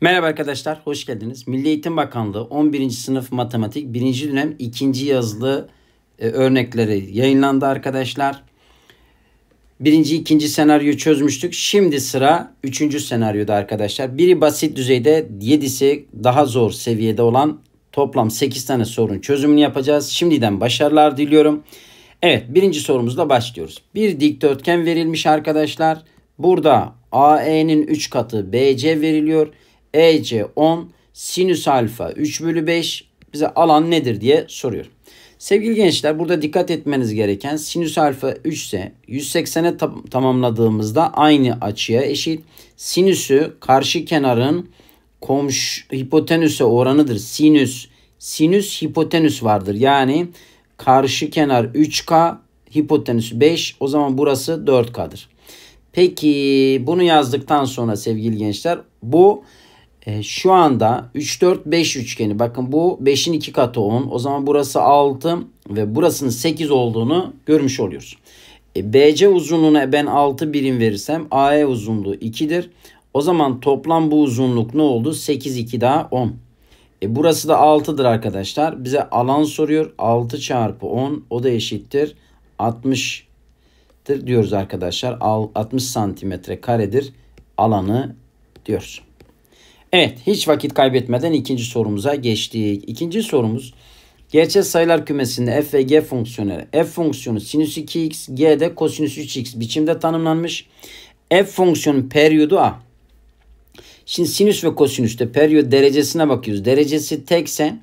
Merhaba arkadaşlar, hoş geldiniz. Milli Eğitim Bakanlığı 11. sınıf matematik 1. dönem 2. yazılı e, örnekleri yayınlandı arkadaşlar. 1. 2. senaryo çözmüştük. Şimdi sıra 3. senaryoda arkadaşlar. Biri basit düzeyde, 7'si daha zor seviyede olan toplam 8 tane sorun çözümünü yapacağız. Şimdiden başarılar diliyorum. Evet, birinci sorumuzla başlıyoruz. Bir dikdörtgen verilmiş arkadaşlar. Burada AE'nin 3 katı BC veriliyor. EC 10 sinüs alfa 3 bölü 5 bize alan nedir diye soruyor. Sevgili gençler burada dikkat etmeniz gereken sinüs alfa 3 ise 180'e tamamladığımızda aynı açıya eşit. Sinüsü karşı kenarın komşu hipotenüse oranıdır. Sinüs sinüs hipotenüs vardır. Yani karşı kenar 3K hipotenüs 5 o zaman burası 4K'dır. Peki bunu yazdıktan sonra sevgili gençler bu e, şu anda 3 4 5 üçgeni bakın bu 5'in 2 katı 10. O zaman burası 6 ve burasının 8 olduğunu görmüş oluyoruz. E, BC uzunluğuna ben 6 birim verirsem AE uzunluğu 2'dir. O zaman toplam bu uzunluk ne oldu? 8 2 daha 10. E burası da 6'dır arkadaşlar. Bize alan soruyor. 6 çarpı 10 o da eşittir. 60'tır diyoruz arkadaşlar. 60 santimetre karedir alanı diyoruz. Evet hiç vakit kaybetmeden ikinci sorumuza geçtik. İkinci sorumuz gerçek sayılar kümesinde f ve g fonksiyonu f fonksiyonu sinüs 2x g de kosinüs 3x biçimde tanımlanmış. f fonksiyonun periyodu a. Şimdi sinüs ve kosinüste periyod derecesine bakıyoruz. Derecesi tekse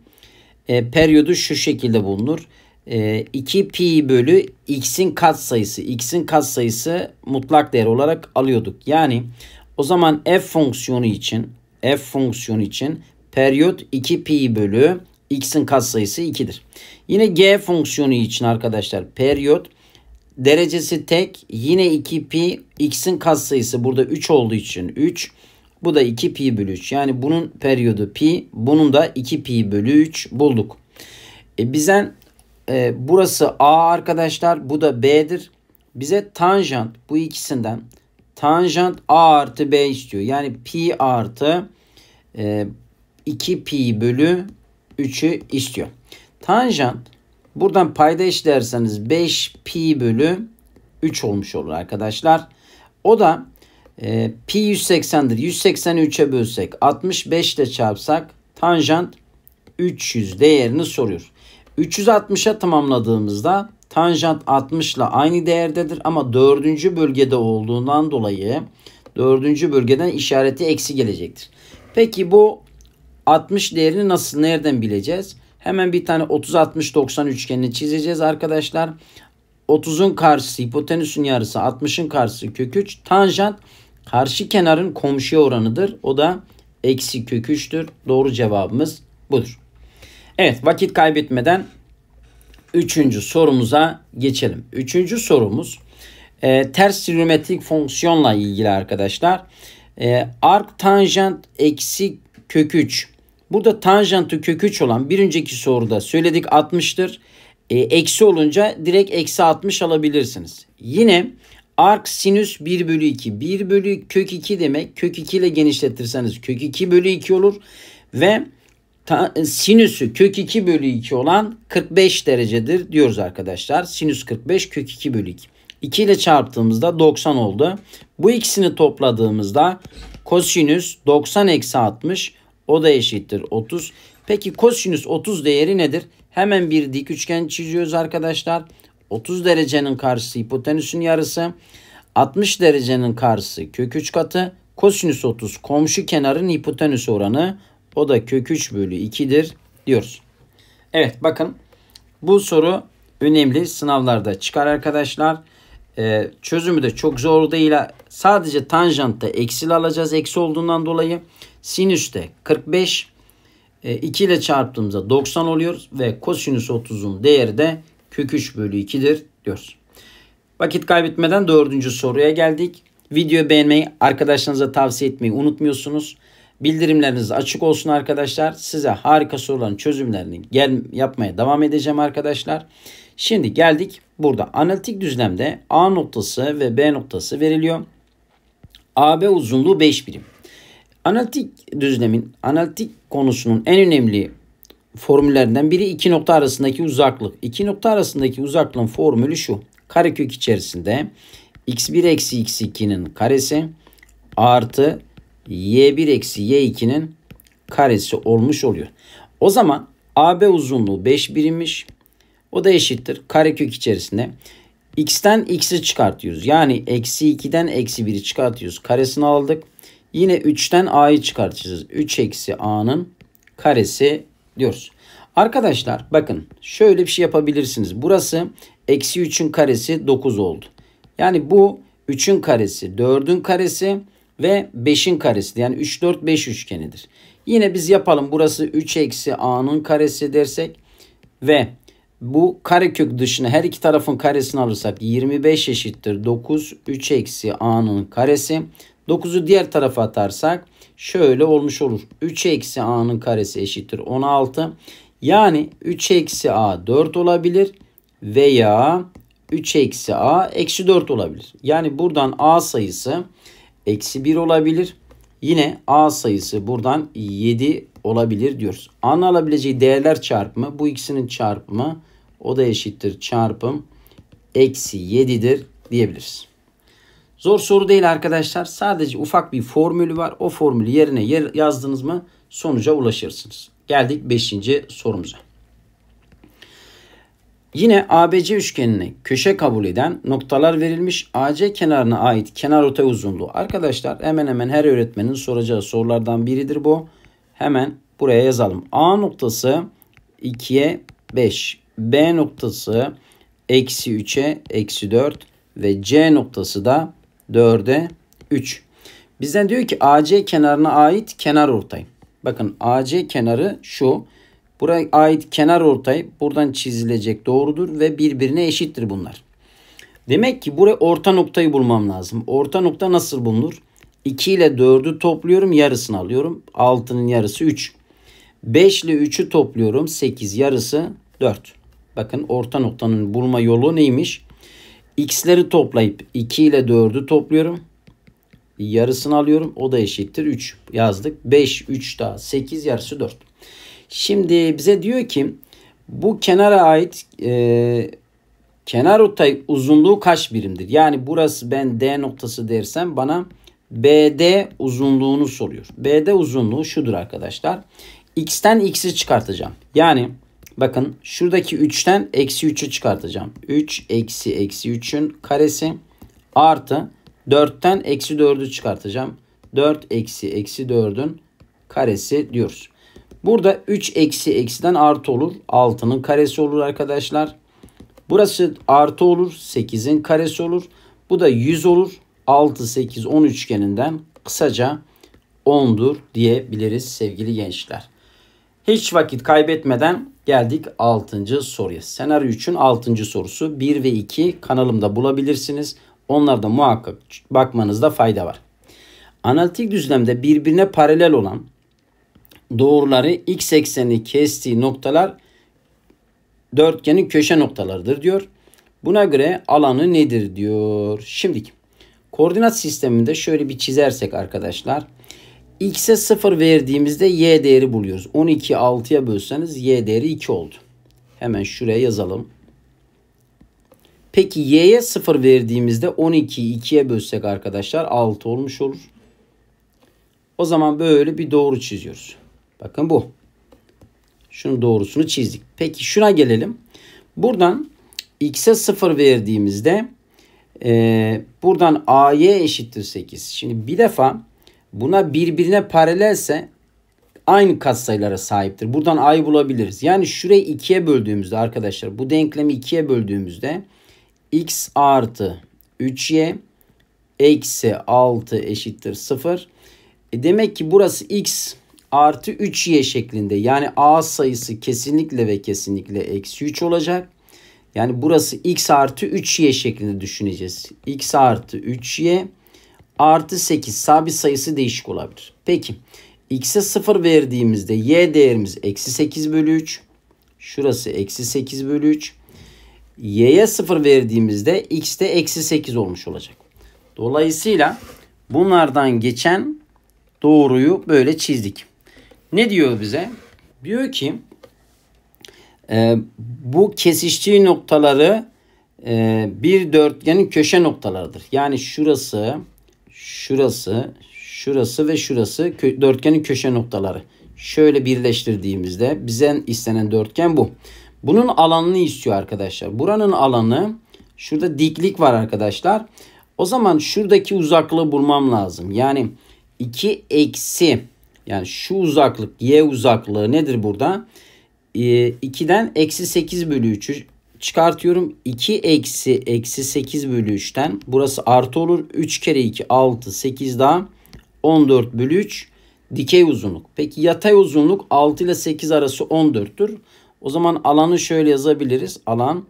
e, periyodu şu şekilde bulunur. E, 2pi bölü x'in kat sayısı. x'in kat sayısı mutlak değer olarak alıyorduk. Yani o zaman f fonksiyonu için f fonksiyonu için periyot 2 pi bölü x'in katsayısı 2'dir. Yine g fonksiyonu için arkadaşlar periyot derecesi tek yine 2 pi x'in katsayısı burada 3 olduğu için 3 bu da 2 pi bölü 3 yani bunun periyodu pi bunun da 2 pi bölü 3 bulduk. E bize e, burası a arkadaşlar bu da b'dir. Bize tanjant bu ikisinden tanjant a artı b istiyor. Yani pi artı 2 ee, pi bölü 3'ü istiyor. Tanjant buradan payda işlerseniz 5 pi bölü 3 olmuş olur arkadaşlar. O da e, pi 180'dir. 180'i bölsek 65 ile çarpsak tanjant 300 değerini soruyor. 360'a tamamladığımızda tanjant 60 ile aynı değerdedir ama 4. bölgede olduğundan dolayı 4. bölgeden işareti eksi gelecektir. Peki bu 60 değerini nasıl nereden bileceğiz? Hemen bir tane 30 60 90 üçgenini çizeceğiz arkadaşlar. 30'un karşısı hipotenüsün yarısı, 60'ın karşısı kök 3. Tanjant karşı kenarın komşuya oranıdır. O da eksi kök 3'tür. Doğru cevabımız budur. Evet vakit kaybetmeden 3. sorumuza geçelim. 3. sorumuz e, ters trigonometrik fonksiyonla ilgili arkadaşlar. Arkadaşlar. E, ee, ark tanjant eksi kök 3. Burada tanjantı kök 3 olan bir önceki soruda söyledik 60'tır. E, ee, eksi olunca direkt eksi 60 alabilirsiniz. Yine ark sinüs 1 bölü 2. 1 bölü kök 2 demek. Kök 2 ile genişletirseniz kök 2 bölü 2 olur. Ve ta, sinüsü kök 2 bölü 2 olan 45 derecedir diyoruz arkadaşlar. Sinüs 45 kök 2 bölü 2. 2 ile çarptığımızda 90 oldu. Bu ikisini topladığımızda kosinüs 90 eksi 60 o da eşittir 30. Peki kosinüs 30 değeri nedir? Hemen bir dik üçgen çiziyoruz arkadaşlar. 30 derecenin karşısı hipotenüsün yarısı. 60 derecenin karşısı kök 3 katı. Kosinüs 30 komşu kenarın hipotenüs oranı. O da kök 3 bölü 2'dir diyoruz. Evet bakın bu soru önemli sınavlarda çıkar arkadaşlar. Ee, çözümü de çok zor değil. Sadece tanjantta eksili alacağız. Eksi olduğundan dolayı sinüste 45 e, 2 ile çarptığımızda 90 oluyor ve kosinüs 30'un değeri de kök 3 bölü 2'dir diyoruz. Vakit kaybetmeden dördüncü soruya geldik. Videoyu beğenmeyi, arkadaşlarınıza tavsiye etmeyi unutmuyorsunuz. Bildirimleriniz açık olsun arkadaşlar. Size harika soruların çözümlerini gel yapmaya devam edeceğim arkadaşlar. Şimdi geldik burada analitik düzlemde A noktası ve B noktası veriliyor. AB uzunluğu 5 birim. Analitik düzlemin analitik konusunun en önemli formüllerinden biri iki nokta arasındaki uzaklık. İki nokta arasındaki uzaklığın formülü şu. Karekök içerisinde x1 eksi x2'nin karesi artı y1 eksi y2'nin karesi olmuş oluyor. O zaman AB uzunluğu 5 birimmiş. O da eşittir. Karekök içerisinde x'ten x'i çıkartıyoruz. Yani eksi 2'den eksi 1'i çıkartıyoruz. Karesini aldık. Yine 3'ten a'yı çıkartacağız. 3 eksi a'nın karesi diyoruz. Arkadaşlar bakın şöyle bir şey yapabilirsiniz. Burası eksi 3'ün karesi 9 oldu. Yani bu 3'ün karesi 4'ün karesi ve 5'in karesi yani 3 4 5 üçgenidir. Yine biz yapalım burası 3 eksi a'nın karesi dersek ve bu karekök dışına her iki tarafın karesini alırsak 25 eşittir 9 3 eksi a'nın karesi. 9'u diğer tarafa atarsak şöyle olmuş olur. 3 eksi a'nın karesi eşittir 16. Yani 3 eksi a 4 olabilir veya 3 eksi a eksi 4 olabilir. Yani buradan a sayısı eksi 1 olabilir. Yine A sayısı buradan 7 olabilir diyoruz. A'nın alabileceği değerler çarpımı bu ikisinin çarpımı o da eşittir çarpım eksi 7'dir diyebiliriz. Zor soru değil arkadaşlar. Sadece ufak bir formülü var. O formülü yerine yazdınız mı sonuca ulaşırsınız. Geldik 5. sorumuza. Yine ABC üçgenini köşe kabul eden noktalar verilmiş. AC kenarına ait kenar ortay uzunluğu. Arkadaşlar hemen hemen her öğretmenin soracağı sorulardan biridir bu. Hemen buraya yazalım. A noktası 2'ye 5. B noktası eksi 3'e eksi 4 ve C noktası da 4'e 3. Bizden diyor ki AC kenarına ait kenar ortay. Bakın AC kenarı şu. Buraya ait kenar ortay buradan çizilecek doğrudur ve birbirine eşittir bunlar. Demek ki buraya orta noktayı bulmam lazım. Orta nokta nasıl bulunur? 2 ile 4'ü topluyorum yarısını alıyorum. 6'nın yarısı 3. 5 ile 3'ü topluyorum 8 yarısı 4. Bakın orta noktanın bulma yolu neymiş? X'leri toplayıp 2 ile 4'ü topluyorum. Yarısını alıyorum. O da eşittir 3 yazdık. 5, 3 daha 8 yarısı 4. Şimdi bize diyor ki bu kenara ait e, kenar ortay uzunluğu kaç birimdir? Yani burası ben D noktası dersem bana BD uzunluğunu soruyor. BD uzunluğu şudur arkadaşlar. X'ten X'i çıkartacağım. Yani bakın şuradaki 3'ten eksi 3'ü çıkartacağım. 3 eksi eksi 3'ün karesi artı 4'ten eksi 4'ü çıkartacağım. 4 eksi eksi 4'ün karesi diyoruz. Burada 3 eksi eksiden artı olur. 6'nın karesi olur arkadaşlar. Burası artı olur. 8'in karesi olur. Bu da 100 olur. 6, 8, 10 üçgeninden kısaca 10'dur diyebiliriz sevgili gençler. Hiç vakit kaybetmeden geldik 6. soruya. Senaryo 3'ün 6. sorusu 1 ve 2 kanalımda bulabilirsiniz. Onlarda muhakkak bakmanızda fayda var. Analitik düzlemde birbirine paralel olan doğruları x eksenini kestiği noktalar dörtgenin köşe noktalarıdır diyor. Buna göre alanı nedir diyor. Şimdi koordinat sisteminde şöyle bir çizersek arkadaşlar. X'e 0 verdiğimizde y değeri buluyoruz. 12'yi 6'ya bölseniz y değeri 2 oldu. Hemen şuraya yazalım. Peki y'ye 0 verdiğimizde 12'yi 2'ye bölsek arkadaşlar 6 olmuş olur. O zaman böyle bir doğru çiziyoruz. Bakın bu. Şunun doğrusunu çizdik. Peki şuna gelelim. Buradan x'e 0 verdiğimizde e, buradan ay eşittir 8. Şimdi bir defa buna birbirine paralelse aynı katsayılara sahiptir. Buradan a'yı bulabiliriz. Yani şurayı 2'ye böldüğümüzde arkadaşlar bu denklemi 2'ye böldüğümüzde x artı 3y eksi 6 eşittir 0. E demek ki burası x artı 3y şeklinde yani a sayısı kesinlikle ve kesinlikle eksi 3 olacak. Yani burası x artı 3y şeklinde düşüneceğiz. x artı 3y artı 8 sabit sayısı değişik olabilir. Peki x'e 0 verdiğimizde y değerimiz eksi 8 bölü 3. Şurası eksi 8 bölü 3. y'ye 0 verdiğimizde x de eksi 8 olmuş olacak. Dolayısıyla bunlardan geçen doğruyu böyle çizdik. Ne diyor bize? Diyor ki e, bu kesiştiği noktaları e, bir dörtgenin köşe noktalarıdır. Yani şurası, şurası, şurası ve şurası kö dörtgenin köşe noktaları. Şöyle birleştirdiğimizde bize istenen dörtgen bu. Bunun alanını istiyor arkadaşlar. Buranın alanı şurada diklik var arkadaşlar. O zaman şuradaki uzaklığı bulmam lazım. Yani 2 eksi yani şu uzaklık y uzaklığı nedir burada? E, ee, 2'den eksi 8 bölü 3'ü çıkartıyorum. 2 eksi eksi 8 bölü 3'ten burası artı olur. 3 kere 2 6 8 daha 14 bölü 3 dikey uzunluk. Peki yatay uzunluk 6 ile 8 arası 14'tür. O zaman alanı şöyle yazabiliriz. Alan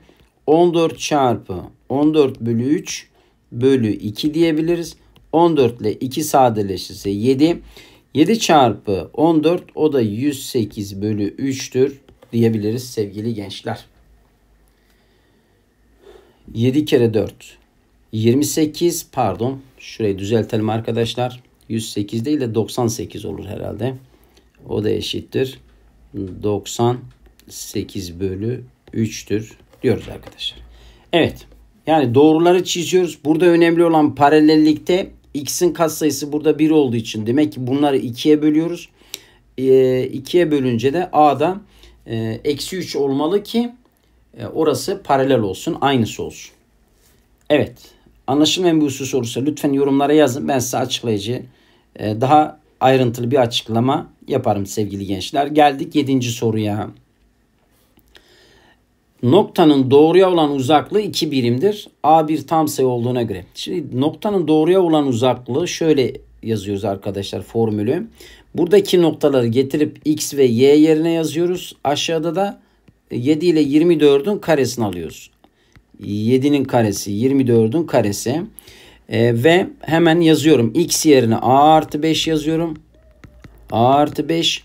14 çarpı 14 bölü 3 bölü 2 diyebiliriz. 14 ile 2 sadeleşirse 7. 7 çarpı 14 o da 108 bölü 3'tür diyebiliriz sevgili gençler. 7 kere 4 28 pardon şurayı düzeltelim arkadaşlar. 108 değil de 98 olur herhalde. O da eşittir. 98 bölü 3'tür diyoruz arkadaşlar. Evet yani doğruları çiziyoruz. Burada önemli olan paralellikte x'in katsayısı burada 1 olduğu için demek ki bunları 2'ye bölüyoruz. 2'ye ee, bölünce de a'da e, eksi 3 olmalı ki e, orası paralel olsun, aynısı olsun. Evet, anlaşılmayan bir husus olursa lütfen yorumlara yazın. Ben size açıklayıcı, e, daha ayrıntılı bir açıklama yaparım sevgili gençler. Geldik 7. soruya noktanın doğruya olan uzaklığı iki birimdir. A1 tam sayı olduğuna göre. Şimdi noktanın doğruya olan uzaklığı şöyle yazıyoruz arkadaşlar formülü. Buradaki noktaları getirip x ve y yerine yazıyoruz. Aşağıda da 7 ile 24'ün karesini alıyoruz. 7'nin karesi 24'ün karesi. E, ve hemen yazıyorum. x yerine a artı 5 yazıyorum. a artı 5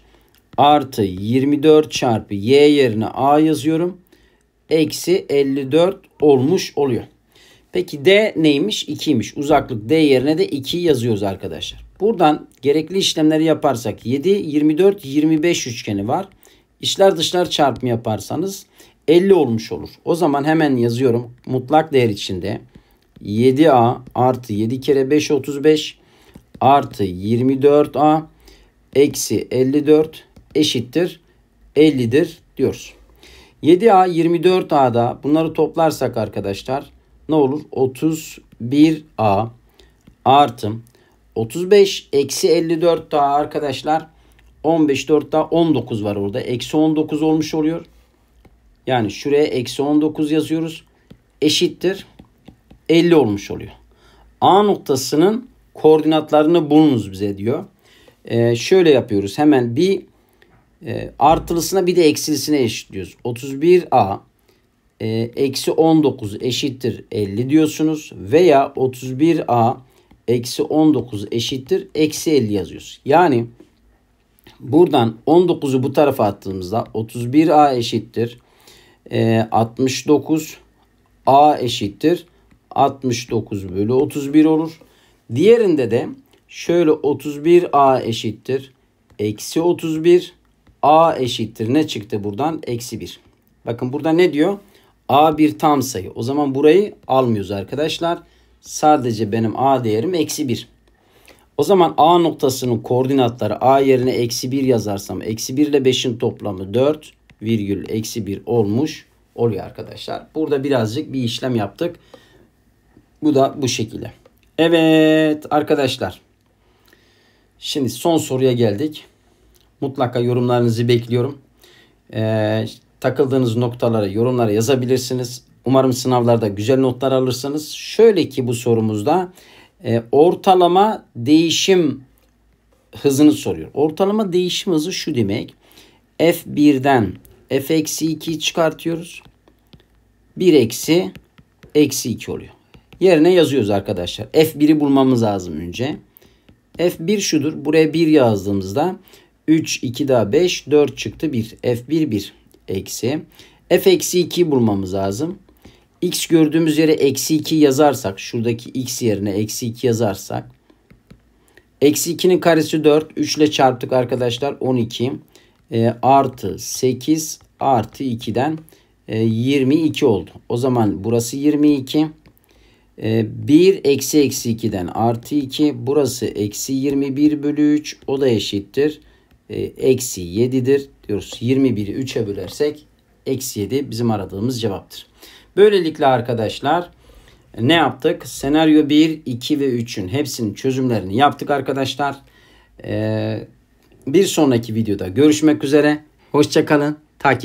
artı 24 çarpı y yerine a yazıyorum eksi 54 olmuş oluyor. Peki D neymiş? 2'ymiş. Uzaklık D yerine de 2 yazıyoruz arkadaşlar. Buradan gerekli işlemleri yaparsak 7, 24, 25 üçgeni var. İçler dışlar çarpımı yaparsanız 50 olmuş olur. O zaman hemen yazıyorum. Mutlak değer içinde 7A artı 7 kere 5 35 artı 24A eksi 54 eşittir 50'dir diyoruz. 7A 24A'da bunları toplarsak arkadaşlar ne olur? 31A artı 35 eksi 54 daha arkadaşlar 15 4 daha 19 var orada. Eksi 19 olmuş oluyor. Yani şuraya eksi 19 yazıyoruz. Eşittir. 50 olmuş oluyor. A noktasının koordinatlarını bulunuz bize diyor. Ee, şöyle yapıyoruz. Hemen bir e, artılısına bir de eksilisine eşitliyoruz. 31A e, eksi 19 eşittir 50 diyorsunuz. Veya 31A eksi 19 eşittir eksi 50 yazıyoruz. Yani buradan 19'u bu tarafa attığımızda 31A eşittir e, 69 A eşittir 69 bölü 31 olur. Diğerinde de şöyle 31A eşittir eksi 31 A eşittir ne çıktı buradan? Eksi 1. Bakın burada ne diyor? A bir tam sayı. O zaman burayı almıyoruz arkadaşlar. Sadece benim A değerim eksi 1. O zaman A noktasının koordinatları A yerine eksi 1 yazarsam eksi 1 ile 5'in toplamı 4 virgül eksi 1 olmuş oluyor arkadaşlar. Burada birazcık bir işlem yaptık. Bu da bu şekilde. Evet arkadaşlar. Şimdi son soruya geldik. Mutlaka yorumlarınızı bekliyorum. Ee, takıldığınız noktaları yorumlara yazabilirsiniz. Umarım sınavlarda güzel notlar alırsınız. Şöyle ki bu sorumuzda e, ortalama değişim hızını soruyor. Ortalama değişim hızı şu demek. F1'den F-2'yi eksi çıkartıyoruz. 1 eksi eksi 2 oluyor. Yerine yazıyoruz arkadaşlar. F1'i bulmamız lazım önce. F1 şudur. Buraya 1 yazdığımızda 3, 2 daha 5, 4 çıktı 1. F1, 1. Eksi. F eksi 2 bulmamız lazım. X gördüğümüz yere eksi 2 yazarsak. Şuradaki X yerine eksi 2 yazarsak. Eksi 2'nin karesi 4. 3 ile çarptık arkadaşlar. 12. Ee, e, artı 8 artı 2'den e, 22 oldu. O zaman burası 22. E, 1 eksi eksi 2'den artı 2. Burası eksi 21 bölü 3. O da eşittir. E, eksi 7'dir diyoruz. 21'i 3'e bölersek eksi 7 bizim aradığımız cevaptır. Böylelikle arkadaşlar e, ne yaptık? Senaryo 1, 2 ve 3'ün hepsinin çözümlerini yaptık arkadaşlar. Ee, bir sonraki videoda görüşmek üzere. Hoşçakalın. Takip